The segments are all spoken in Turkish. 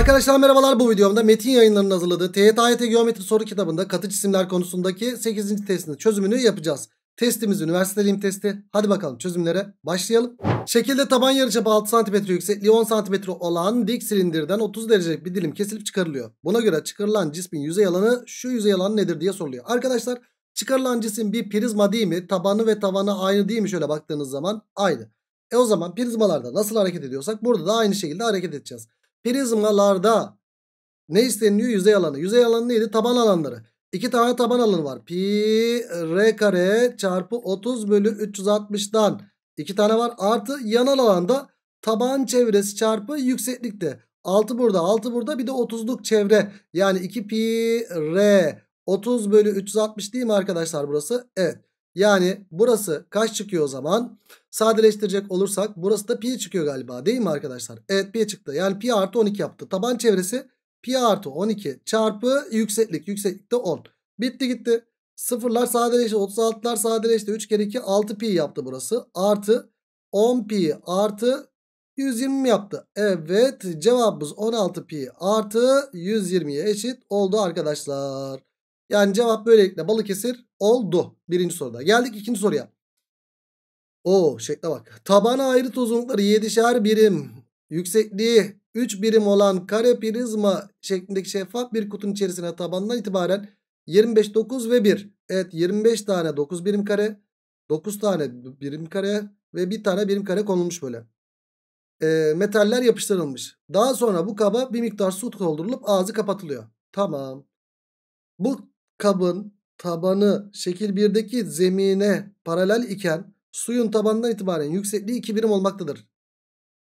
Arkadaşlar merhabalar bu videomda Metin yayınlarının hazırladığı TYT Geometri soru kitabında katı cisimler konusundaki 8. testin çözümünü yapacağız. Testimiz üniversite üniversiteliğim testi. Hadi bakalım çözümlere başlayalım. Şekilde taban yarıçapı 6 cm yüksekliği 10 cm olan dik silindirden 30 derecelik bir dilim kesilip çıkarılıyor. Buna göre çıkarılan cismin yüzey alanı şu yüzey alanı nedir diye soruluyor. Arkadaşlar çıkarılan cisim bir prizma değil mi? Tabanı ve tavanı aynı değil mi şöyle baktığınız zaman? Aynı. E o zaman prizmalarda nasıl hareket ediyorsak burada da aynı şekilde hareket edeceğiz. Prizmalarda ne isteniyor? Yüzey alanı. Yüzey alanı neydi? Taban alanları. İki tane taban alanı var. Pi r kare çarpı 30 bölü 360'dan iki tane var. Artı yanal alanda taban çevresi çarpı yükseklikte. 6 burada 6 burada bir de 30'luk çevre. Yani 2 pi r 30 bölü 360 değil mi arkadaşlar burası? Evet. Yani burası kaç çıkıyor o zaman? Sadeleştirecek olursak burası da pi çıkıyor galiba değil mi arkadaşlar? Evet pi çıktı. Yani pi artı 12 yaptı. Taban çevresi pi artı 12 çarpı yükseklik. Yükseklik de 10. Bitti gitti. Sıfırlar sadeleşti. 36'lar sadeleşti. 3 kere 2 6 pi yaptı burası. Artı 10 pi artı 120 yaptı. Evet cevabımız 16 pi artı 120'ye eşit oldu arkadaşlar. Yani cevap böylelikle Balıkesir oldu. Birinci soruda. Geldik ikinci soruya. O şekle bak. Tabana ayrı uzunlukları 7'şer birim. Yüksekliği 3 birim olan kare prizma şeklindeki şeffaf bir kutunun içerisine tabandan itibaren 25, 9 ve 1. Evet 25 tane 9 birim kare. 9 tane birim kare ve bir tane birim kare konulmuş böyle. E, metaller yapıştırılmış. Daha sonra bu kaba bir miktar su doldurulup ağzı kapatılıyor. Tamam. Bu kabın tabanı şekil 1'deki zemine paralel iken suyun tabanından itibaren yüksekliği 2 birim olmaktadır.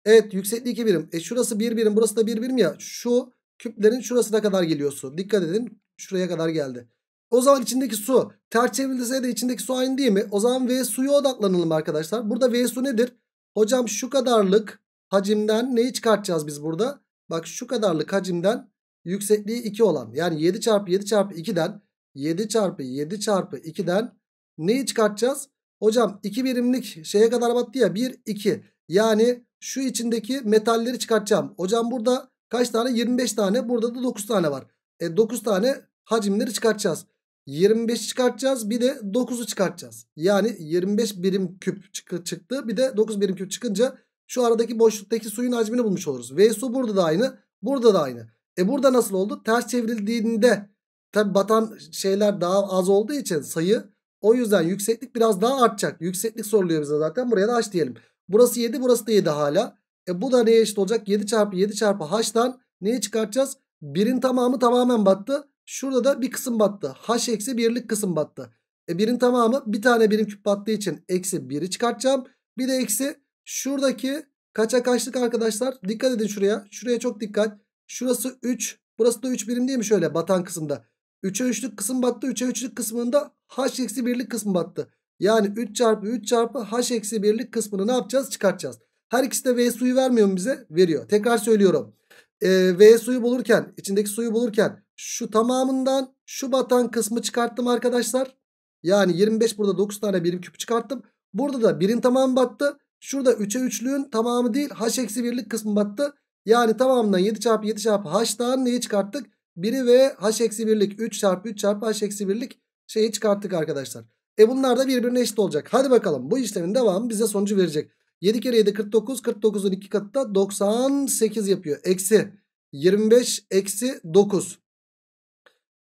Evet yüksekliği 2 birim. E şurası 1 bir birim burası da 1 bir birim ya. Şu küplerin şurasına kadar geliyor su. Dikkat edin şuraya kadar geldi. O zaman içindeki su ters çevrilse de içindeki su aynı değil mi? O zaman V suyu odaklanalım arkadaşlar. Burada V su nedir? Hocam şu kadarlık hacimden neyi çıkartacağız biz burada? Bak şu kadarlık hacimden yüksekliği 2 olan yani 7 çarpı 7 çarpı 2'den 7 çarpı 7 çarpı 2'den neyi çıkartacağız? Hocam 2 birimlik şeye kadar battı ya 1 2. Yani şu içindeki metalleri çıkartacağım. Hocam burada kaç tane? 25 tane. Burada da 9 tane var. E 9 tane hacimleri çıkartacağız. 25 çıkartacağız bir de 9'u çıkartacağız. Yani 25 birim küp çıktı bir de 9 birim küp çıkınca şu aradaki boşluktaki suyun hacmini bulmuş oluruz. V su burada da aynı burada da aynı. E burada nasıl oldu? Ters çevrildiğinde Tabi batan şeyler daha az olduğu için sayı o yüzden yükseklik biraz daha artacak. Yükseklik soruluyor bize zaten. Buraya da h diyelim. Burası 7 burası da 7 hala. E bu da neye eşit olacak? 7 çarpı 7 çarpı h'tan neyi çıkartacağız? 1'in tamamı tamamen battı. Şurada da bir kısım battı. h eksi 1'lik kısım battı. E 1'in tamamı bir tane birim küp battığı için eksi 1'i çıkartacağım. Bir de eksi şuradaki kaça kaçlık arkadaşlar? Dikkat edin şuraya. Şuraya çok dikkat. Şurası 3. Burası da 3 birim değil mi şöyle batan kısımda? 3'e 3'lük kısım battı. 3'e 3'lük kısmında h eksi 1'lik kısmı battı. Yani 3 çarpı 3 çarpı h eksi 1'lik kısmını ne yapacağız? Çıkartacağız. Her ikisi de V suyu vermiyor mu bize? Veriyor. Tekrar söylüyorum. E, v suyu bulurken, içindeki suyu bulurken şu tamamından şu batan kısmı çıkarttım arkadaşlar. Yani 25 burada 9 tane birim küp çıkarttım. Burada da 1'in tamamı battı. Şurada 3'e 3'lüğün tamamı değil h-1'lik kısmı battı. Yani tamamından 7 çarpı 7 çarpı h'dan neyi çıkarttık? 1'i ve h-1'lik 3 çarpı 3 çarpı h-1'lik şeyi çıkarttık arkadaşlar. E bunlar da birbirine eşit olacak. Hadi bakalım bu işlemin devamı bize sonucu verecek. 7 kere 7 49 49'un 2 katı da 98 yapıyor. Eksi 25 eksi 9.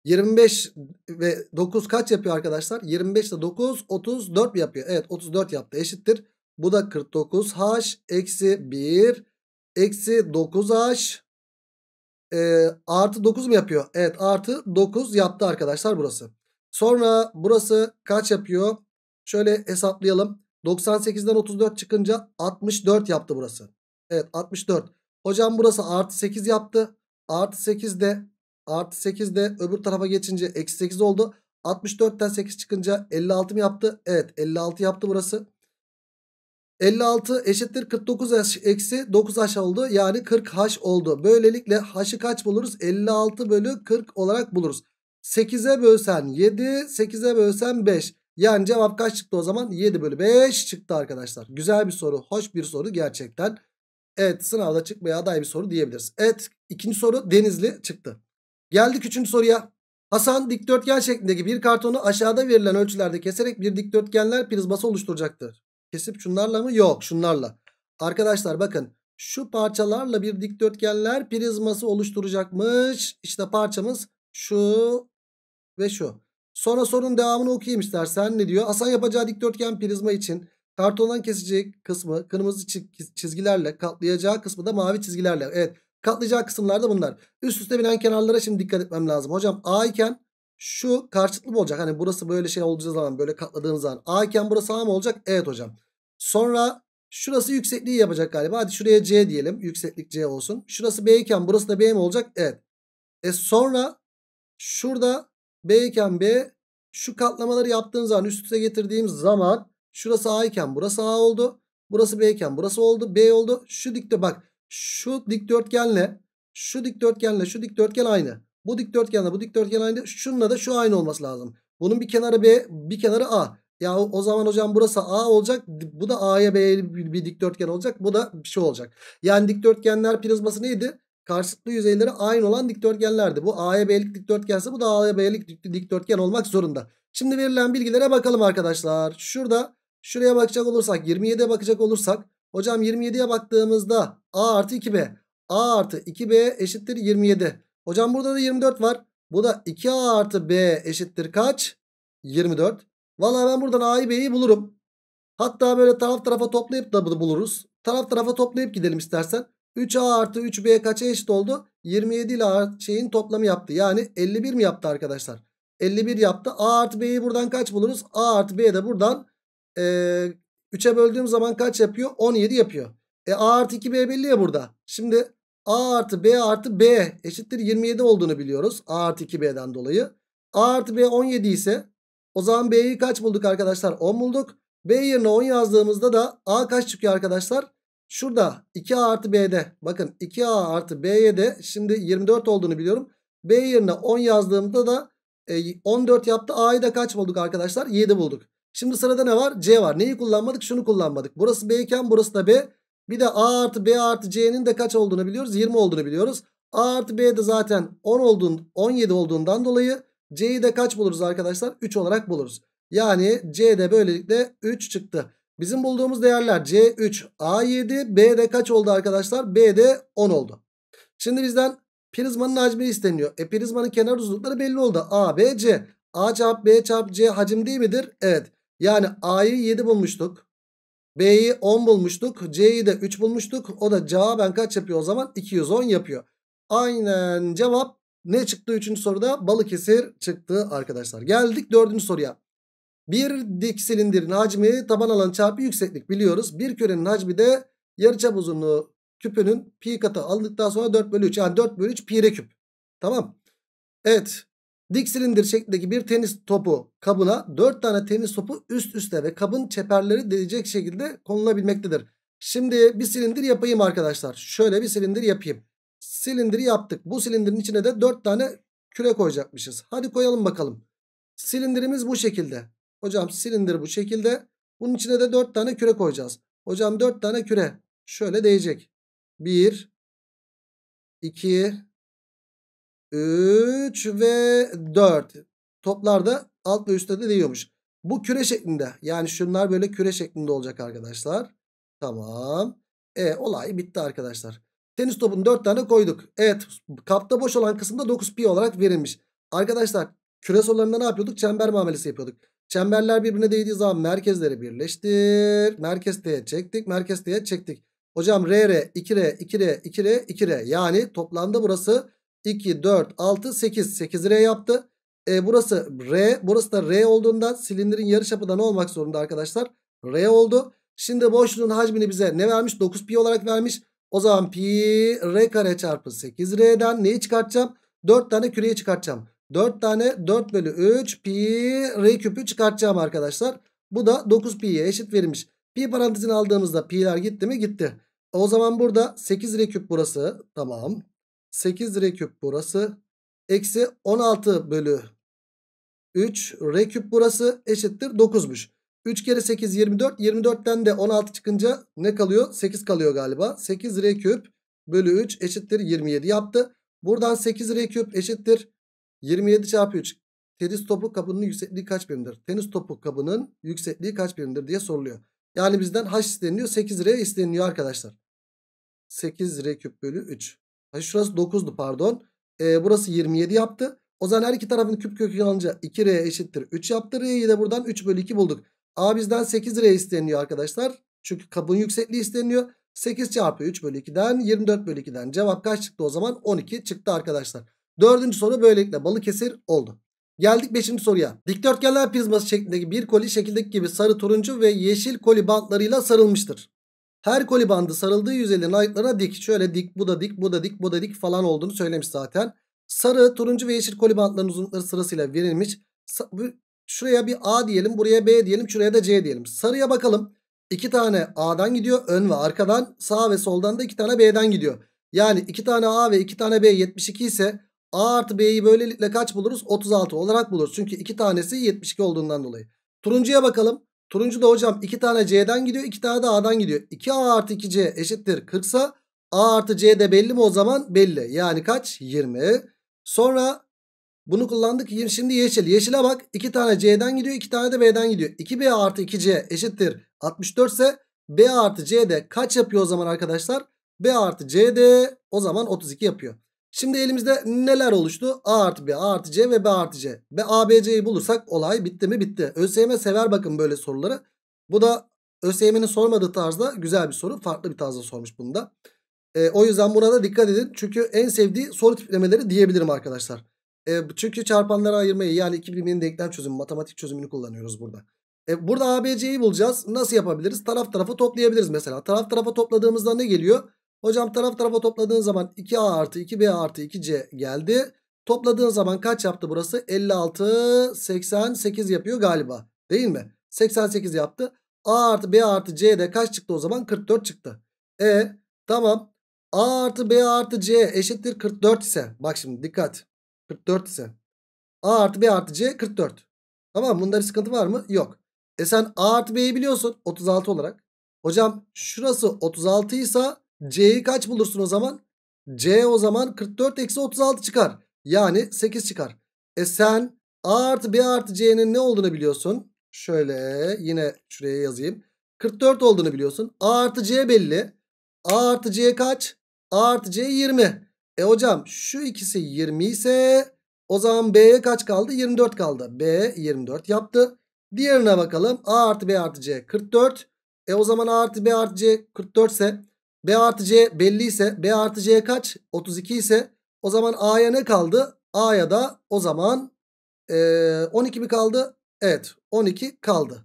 25 ve 9 kaç yapıyor arkadaşlar? 25 ile 9 34 yapıyor. Evet 34 yaptı eşittir. Bu da 49h eksi 1 eksi 9h e, artı 9 mu yapıyor? Evet artı 9 yaptı arkadaşlar burası. Sonra burası kaç yapıyor? Şöyle hesaplayalım. 98'den 34 çıkınca 64 yaptı burası. Evet 64. Hocam burası artı 8 yaptı. Artı 8 de artı 8 de öbür tarafa geçince eksi 8 oldu. 64'ten 8 çıkınca 56 mı yaptı? Evet 56 yaptı burası. 56 eşittir 49 eksi 9 h oldu. Yani 40 h oldu. Böylelikle h'ı kaç buluruz? 56 bölü 40 olarak buluruz. 8'e bölsen 7, 8'e bölsen 5. Yani cevap kaç çıktı o zaman? 7 bölü 5 çıktı arkadaşlar. Güzel bir soru, hoş bir soru gerçekten. Evet sınavda çıkmaya aday bir soru diyebiliriz. Evet ikinci soru denizli çıktı. Geldik üçüncü soruya. Hasan dikdörtgen şeklindeki bir kartonu aşağıda verilen ölçülerde keserek bir dikdörtgenler prizması oluşturacaktır. Kesip şunlarla mı? Yok şunlarla. Arkadaşlar bakın şu parçalarla bir dikdörtgenler prizması oluşturacakmış. İşte parçamız şu ve şu. Sonra sorunun devamını okuyayım istersen ne diyor? Hasan yapacağı dikdörtgen prizma için kartondan kesecek kısmı kırmızı çizgilerle katlayacağı kısmı da mavi çizgilerle. Evet katlayacağı kısımlar da bunlar. Üst üste binen kenarlara şimdi dikkat etmem lazım. Hocam A iken şu karşılıklı mı olacak? Hani burası böyle şey olacağı zaman böyle katladığın zaman A iken burası A mı olacak? Evet hocam. Sonra şurası yüksekliği yapacak galiba. Hadi şuraya C diyelim. Yükseklik C olsun. Şurası B iken burası da B mi olacak? Evet. E sonra şurada B iken B şu katlamaları yaptığım zaman üst üste getirdiğim zaman şurası A iken burası A oldu. Burası B iken burası oldu. B oldu. Şu dikte bak şu dikdörtgenle şu dikdörtgenle şu dikdörtgen aynı. Bu dikdörtgenle bu dikdörtgen aynı. Şununla da şu aynı olması lazım. Bunun bir kenarı B, bir kenarı A. Ya o zaman hocam burası A olacak. Bu da A'ya B'ye bir, bir dikdörtgen olacak. Bu da bir şey olacak. Yani dikdörtgenler prizması neydi? Karşılıklı yüzeyleri aynı olan dikdörtgenlerdi. Bu A'ya B'lik dikdörtgense bu da A'ya B'lik dikdörtgen olmak zorunda. Şimdi verilen bilgilere bakalım arkadaşlar. Şurada şuraya bakacak olursak 27'ye bakacak olursak hocam 27'ye baktığımızda A artı 2B A artı 2B eşittir 27. Hocam burada da 24 var. Bu da 2A artı B eşittir kaç? 24. Valla ben buradan A'yı B'yi bulurum. Hatta böyle taraf tarafa toplayıp da buluruz. Taraf tarafa toplayıp gidelim istersen. 3A artı 3B kaça eşit oldu? 27 ile şeyin toplamı yaptı. Yani 51 mi yaptı arkadaşlar? 51 yaptı. A artı B'yi buradan kaç buluruz? A artı B'yi de buradan e, 3'e böldüğüm zaman kaç yapıyor? 17 yapıyor. E A artı 2B belli ya burada. Şimdi A artı B artı B eşittir 27 olduğunu biliyoruz. A artı 2B'den dolayı. A artı B 17 ise o zaman B'yi kaç bulduk arkadaşlar? 10 bulduk. B yerine 10 yazdığımızda da A kaç çıkıyor arkadaşlar? Şurada 2A artı B'de bakın 2A artı B'ye de şimdi 24 olduğunu biliyorum. B yerine 10 yazdığımda da 14 e, yaptı. A'yı da kaç bulduk arkadaşlar? 7 bulduk. Şimdi sırada ne var? C var. Neyi kullanmadık? Şunu kullanmadık. Burası B iken burası da B. Bir de A artı B artı C'nin de kaç olduğunu biliyoruz? 20 olduğunu biliyoruz. A artı B de zaten 10 olduğun, 17 olduğundan dolayı C'yi de kaç buluruz arkadaşlar? 3 olarak buluruz. Yani C de böylelikle 3 çıktı. Bizim bulduğumuz değerler C3, A7, B de kaç oldu arkadaşlar? B de 10 oldu. Şimdi bizden prizmanın hacmi isteniyor. E prizmanın kenar uzunlukları belli oldu. A, B, C. A çarp B çarp C hacim değil midir? Evet. Yani A'yı 7 bulmuştuk. B'yi 10 bulmuştuk. C'yi de 3 bulmuştuk. O da cevaben kaç yapıyor o zaman? 210 yapıyor. Aynen cevap ne çıktı 3. soruda? Balıkesir çıktı arkadaşlar. Geldik 4. soruya. Bir dik silindirin hacmi taban alan çarpı yükseklik biliyoruz. Bir kürenin hacmi de yarıçap uzunluğu küpünün pi katı aldıktan sonra 4 bölü 3. Yani 4 bölü 3 pi re küp. Tamam. Evet Dik silindir şeklindeki bir tenis topu kabına 4 tane tenis topu üst üste ve kabın çeperleri delecek şekilde konulabilmektedir. Şimdi bir silindir yapayım arkadaşlar. Şöyle bir silindir yapayım. Silindiri yaptık. Bu silindirin içine de 4 tane küre koyacakmışız. Hadi koyalım bakalım. Silindirimiz bu şekilde. Hocam silindir bu şekilde. Bunun içine de 4 tane küre koyacağız. Hocam 4 tane küre. Şöyle değecek. 1 2 3 ve 4. toplarda alt ve üstte de değiyormuş. Bu küre şeklinde. Yani şunlar böyle küre şeklinde olacak arkadaşlar. Tamam. E olay bitti arkadaşlar. Tenis topunu 4 tane koyduk. Evet kapta boş olan kısımda 9 pi olarak verilmiş. Arkadaşlar küre sorularında ne yapıyorduk? Çember muamelesi yapıyorduk. Çemberler birbirine değdiği zaman merkezleri birleştir. Merkez T'ye çektik. Merkez T'ye çektik. Hocam RR 2R 2R 2R 2R yani toplamda burası 2, 4, 6, 8. 8 R yaptı. E, burası R. Burası da R olduğundan silindirin yarıçapı ne olmak zorunda arkadaşlar? R oldu. Şimdi boşluğun hacmini bize ne vermiş? 9 pi olarak vermiş. O zaman pi R kare çarpı 8 R'den neyi çıkartacağım? 4 tane küreyi çıkartacağım. 4 tane 4 bölü 3 pi R küpü çıkartacağım arkadaşlar. Bu da 9 pi'ye eşit verilmiş. Pi parantezini aldığımızda pi'ler gitti mi? Gitti. O zaman burada 8 R küp burası. Tamam. 8 küp burası. Eksi 16 bölü 3 küp burası eşittir 9'muş. 3 kere 8 24. 24'ten de 16 çıkınca ne kalıyor? 8 kalıyor galiba. 8 küp bölü 3 eşittir 27 yaptı. Buradan 8 küp eşittir 27 çarpı 3. Tenis topu kabının yüksekliği kaç birimdir? Tenis topu kabının yüksekliği kaç birimdir diye soruluyor. Yani bizden h isteniyor 8 r isteniliyor arkadaşlar. 8 r küp bölü 3. Hayır hani şurası 9'du pardon. E, burası 27 yaptı. O zaman her iki tarafın küp kökü alınca 2R eşittir 3 yaptı. R'yi de buradan 3 bölü 2 bulduk. A bizden 8R isteniyor arkadaşlar. Çünkü kabın yüksekliği isteniyor. 8 çarpı 3 bölü 2'den 24 bölü 2'den cevap kaç çıktı o zaman? 12 çıktı arkadaşlar. Dördüncü soru böylelikle balı kesir oldu. Geldik 5. soruya. Dikdörtgenler prizması şeklindeki bir koli şekildeki gibi sarı turuncu ve yeşil koli bantlarıyla sarılmıştır. Her koli bandı sarıldığı yüzeylerin ayıklarına dik. Şöyle dik, bu da dik, bu da dik, bu da dik falan olduğunu söylemiş zaten. Sarı, turuncu ve yeşil koli bandların uzunlukları sırasıyla verilmiş. Şuraya bir A diyelim, buraya B diyelim, şuraya da C diyelim. Sarıya bakalım. İki tane A'dan gidiyor ön ve arkadan. Sağ ve soldan da iki tane B'den gidiyor. Yani iki tane A ve iki tane B 72 ise A artı B'yi böylelikle kaç buluruz? 36 olarak buluruz. Çünkü iki tanesi 72 olduğundan dolayı. Turuncuya bakalım. Turuncu da hocam 2 tane C'den gidiyor 2 tane de A'dan gidiyor. 2A artı 2C eşittir 40 sa A artı C de belli mi o zaman? Belli. Yani kaç? 20. Sonra bunu kullandık. Şimdi yeşil. Yeşile bak 2 tane C'den gidiyor 2 tane de B'den gidiyor. 2B artı 2C eşittir 64 ise B artı C de kaç yapıyor o zaman arkadaşlar? B artı C de o zaman 32 yapıyor. Şimdi elimizde neler oluştu? A artı B, A artı C ve B artı C. Ve A, B, C'yi bulursak olay bitti mi? Bitti. ÖSYM sever bakın böyle soruları. Bu da ÖSYM'nin sormadığı tarzda güzel bir soru. Farklı bir tarzda sormuş bunda. E, o yüzden burada dikkat edin. Çünkü en sevdiği soru tiplemeleri diyebilirim arkadaşlar. E, çünkü çarpanlara ayırmayı yani iki biriminin denklem çözümü, matematik çözümünü kullanıyoruz burada. E, burada ABC'yi bulacağız. Nasıl yapabiliriz? Taraf tarafa toplayabiliriz mesela. Taraf tarafa topladığımızda ne geliyor? Hocam taraf tarafa topladığın zaman 2A artı 2B artı 2C geldi. Topladığın zaman kaç yaptı burası? 56, 88 yapıyor galiba değil mi? 88 yaptı. A artı B artı C de kaç çıktı o zaman? 44 çıktı. E tamam. A artı B artı C eşittir 44 ise. Bak şimdi dikkat. 44 ise. A artı B artı C 44. Tamam bunda bir sıkıntı var mı? Yok. E sen A artı B'yi biliyorsun 36 olarak. Hocam şurası 36 ise C'yi kaç bulursun o zaman? C o zaman 44 eksi 36 çıkar. Yani 8 çıkar. E sen A artı B artı C'nin ne olduğunu biliyorsun. Şöyle yine şuraya yazayım. 44 olduğunu biliyorsun. A artı C belli. A artı C kaç? A artı C 20. E hocam şu ikisi 20 ise o zaman B'ye kaç kaldı? 24 kaldı. B 24 yaptı. Diğerine bakalım. A artı B artı C 44. E o zaman A artı B artı C 44 ise B artı C belli ise B artı C kaç? 32 ise o zaman A'ya ne kaldı? A'ya da o zaman e, 12 mi kaldı? Evet 12 kaldı.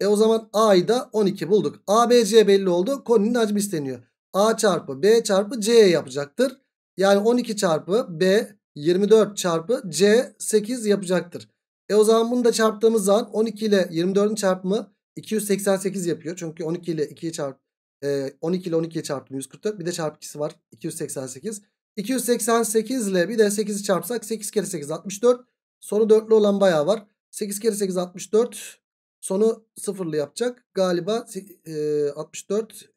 E o zaman A'yı da 12 bulduk. A, B, C belli oldu. Koninin hacmi isteniyor. A çarpı B çarpı C yapacaktır. Yani 12 çarpı B 24 çarpı C 8 yapacaktır. E o zaman bunu da çarptığımız zaman 12 ile 24'ün çarpımı 288 yapıyor. Çünkü 12 ile 2'yi çarp e, 12 ile 12'ye çarptım 144. Bir de çarpı 2'si var 288. 288 ile bir de 8'i çarpsak 8 kere 8 64. Sonu 4'lü olan bayağı var. 8 kere 8 64. Sonu 0'lı yapacak. Galiba e, 64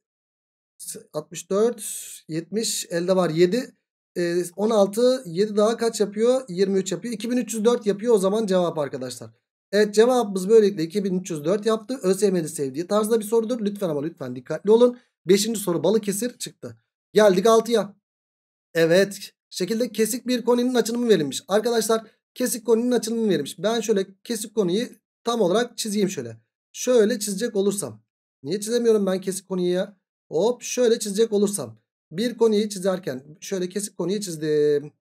64 70 elde var 7 e, 16 7 daha kaç yapıyor? 23 yapıyor. 2304 yapıyor o zaman cevap arkadaşlar. Evet cevabımız böylelikle 2304 yaptı. ÖSYM'de sevdiği tarzda bir sorudur. Lütfen ama lütfen dikkatli olun. Beşinci soru Balıkesir çıktı. Geldik 6'ya. Evet şekilde kesik bir koninin açılımı verilmiş. Arkadaşlar kesik koninin açılımı verilmiş. Ben şöyle kesik konuyu tam olarak çizeyim şöyle. Şöyle çizecek olursam. Niye çizemiyorum ben kesik konuyu ya? Hop şöyle çizecek olursam. Bir koniyi çizerken şöyle kesik koniyi çizdim.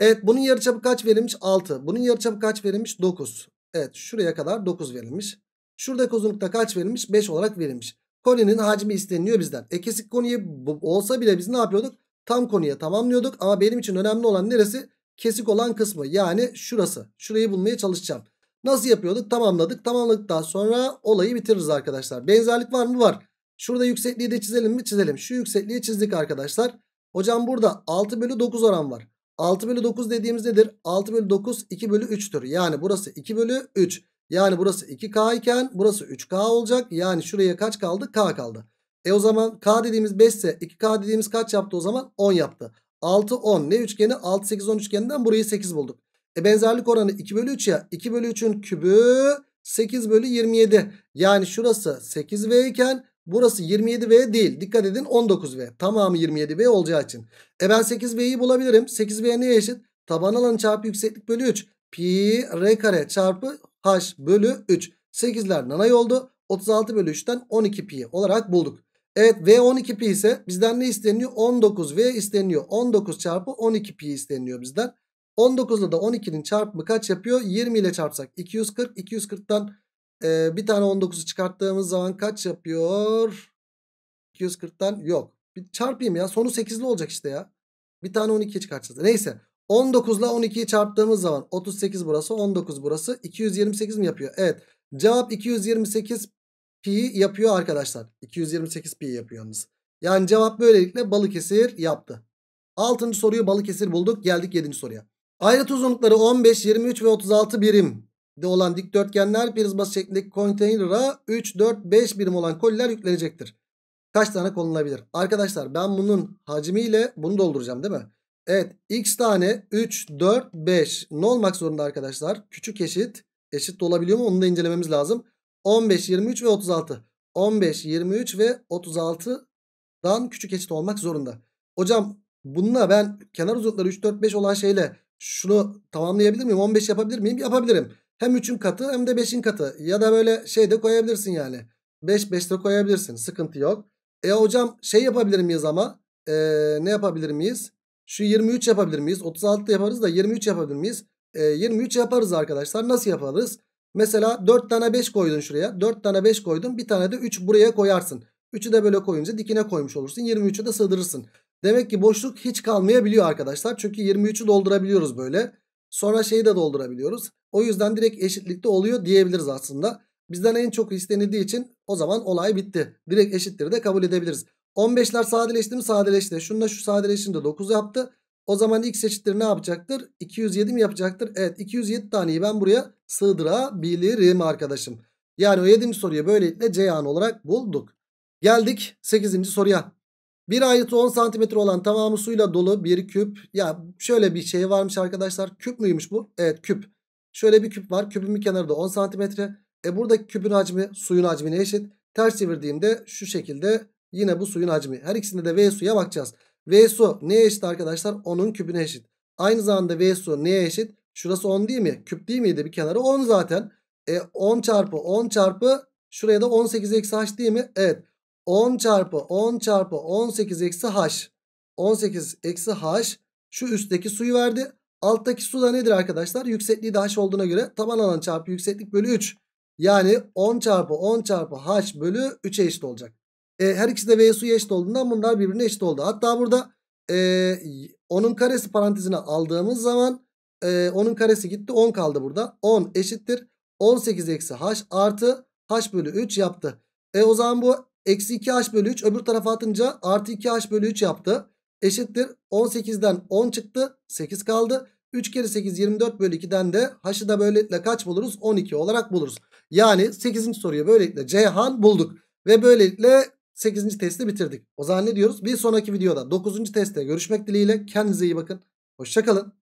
Evet bunun yarıçapı kaç verilmiş? 6. Bunun yarıçapı kaç verilmiş? 9. Evet şuraya kadar 9 verilmiş. Şuradaki uzunlukta kaç verilmiş? 5 olarak verilmiş. Koninin hacmi isteniliyor bizden. E kesik konuya olsa bile biz ne yapıyorduk? Tam konuya tamamlıyorduk ama benim için önemli olan neresi? Kesik olan kısmı yani şurası. Şurayı bulmaya çalışacağım. Nasıl yapıyorduk? Tamamladık. Tamamladıktan sonra olayı bitiririz arkadaşlar. Benzerlik var mı? Var. Şurada yüksekliği de çizelim mi? Çizelim. Şu yüksekliği çizdik arkadaşlar. Hocam burada 6 bölü 9 oran var. 6 bölü 9 dediğimiz nedir? 6 bölü 9 2 bölü 3'tür. Yani burası 2 bölü 3. Yani burası 2K iken burası 3K olacak. Yani şuraya kaç kaldı? K kaldı. E o zaman K dediğimiz 5 ise 2K dediğimiz kaç yaptı o zaman? 10 yaptı. 6 10 ne üçgeni? 6 8 10 üçgeninden burayı 8 bulduk. E benzerlik oranı 2 bölü 3 ya. 2 bölü 3'ün kübü 8 bölü 27. Yani şurası 8V iken Burası 27 v değil. Dikkat edin 19 v Tamamı 27 v olacağı için. E ben 8B'yi bulabilirim. 8 v neye eşit? Taban alanı çarpı yükseklik bölü 3. Pi R kare çarpı H bölü 3. 8'ler nanay oldu. 36 bölü 3'ten 12 pi olarak bulduk. Evet V12 pi ise bizden ne isteniyor? 19 V isteniyor. 19 çarpı 12 pi isteniyor bizden. 19 ile de 12'nin çarpımı kaç yapıyor? 20 ile çarpsak 240. 240'tan ee, bir tane 19'u çıkarttığımız zaman kaç yapıyor? 240'tan yok. Bir çarpayım ya. Sonu 8'li olacak işte ya. Bir tane 12'yi çıkartacağız. Neyse. 19 ile 12'yi çarptığımız zaman 38 burası 19 burası 228 mi yapıyor? Evet. Cevap 228 pi yapıyor arkadaşlar. 228 pi yapıyor yalnız. Yani cevap böylelikle Balıkesir yaptı. 6. soruyu Balıkesir bulduk. Geldik 7. soruya. Ayrıt uzunlukları 15, 23 ve 36 birim de olan dikdörtgenler prizma şeklindeki konteynere 3, 4, 5 birim olan koliler yüklenecektir. Kaç tane konulabilir? Arkadaşlar ben bunun hacmiyle bunu dolduracağım değil mi? Evet x tane 3, 4, 5 ne olmak zorunda arkadaşlar? Küçük eşit eşit de olabiliyor mu onu da incelememiz lazım. 15, 23 ve 36. 15, 23 ve 36'dan küçük eşit olmak zorunda. Hocam bununla ben kenar uzunlukları 3, 4, 5 olan şeyle şunu tamamlayabilir miyim? 15 yapabilir miyim? Yapabilirim. Hem 3'ün katı hem de 5'in katı. Ya da böyle şey de koyabilirsin yani. 5 5 de koyabilirsin. Sıkıntı yok. E hocam şey yapabilir miyiz ama? E, ne yapabilir miyiz? Şu 23 yapabilir miyiz? 36 da yaparız da 23 yapabilir miyiz? E, 23 yaparız arkadaşlar. Nasıl yaparız? Mesela 4 tane 5 koydun şuraya. 4 tane 5 koydun. Bir tane de 3 buraya koyarsın. 3'ü de böyle koyunca dikine koymuş olursun. 23'ü de sığdırırsın. Demek ki boşluk hiç kalmayabiliyor arkadaşlar. Çünkü 23'ü doldurabiliyoruz böyle. Sonra şeyi de doldurabiliyoruz. O yüzden direkt eşitlikte oluyor diyebiliriz aslında. Bizden en çok istenildiği için o zaman olay bitti. Direkt eşittir de kabul edebiliriz. 15'ler sadeleşti mi sadeleşti. Şununla şu sadeleşince 9 yaptı. O zaman x eşittir ne yapacaktır? 207 mi yapacaktır? Evet 207 taneyi ben buraya sığdırabilirim arkadaşım. Yani o 7. soruyu böylelikle C an olarak bulduk. Geldik 8. soruya. Bir ayrıtı 10 santimetre olan tamamı suyla dolu bir küp. Ya şöyle bir şey varmış arkadaşlar. Küp müymüş bu? Evet küp. Şöyle bir küp var. Küpün bir kenarı da 10 santimetre. E buradaki küpün hacmi suyun hacmine eşit. Ters çevirdiğimde şu şekilde yine bu suyun hacmi. Her ikisinde de V suya bakacağız. V su neye eşit arkadaşlar? onun küpüne eşit. Aynı zamanda V su neye eşit? Şurası 10 değil mi? Küp değil miydi? Bir kenarı 10 zaten. E 10 çarpı 10 çarpı şuraya da 18 eksi h değil mi? Evet. 10 çarpı 10 çarpı 18 eksi h. 18 eksi h şu üstteki suyu verdi. Alttaki su da nedir arkadaşlar? Yüksekliği de h olduğuna göre taban alan çarpı yükseklik bölü 3. Yani 10 çarpı 10 çarpı h bölü 3'e eşit olacak. E, her ikisi de v suya eşit olduğundan bunlar birbirine eşit oldu. Hatta burada e, onun karesi parantezine aldığımız zaman e, onun karesi gitti 10 kaldı burada. 10 eşittir 18 eksi h artı h bölü 3 yaptı. E o zaman bu Eksi 2h bölü 3 öbür tarafa atınca artı 2h bölü 3 yaptı. Eşittir 18'den 10 çıktı 8 kaldı. 3 kere 8 24 bölü 2'den de h'ı da böylelikle kaç buluruz? 12 olarak buluruz. Yani 8. soruyu böylelikle Ceyhan bulduk. Ve böylelikle 8. testi bitirdik. O zaman ne diyoruz? Bir sonraki videoda 9. testte görüşmek dileğiyle. Kendinize iyi bakın. Hoşçakalın.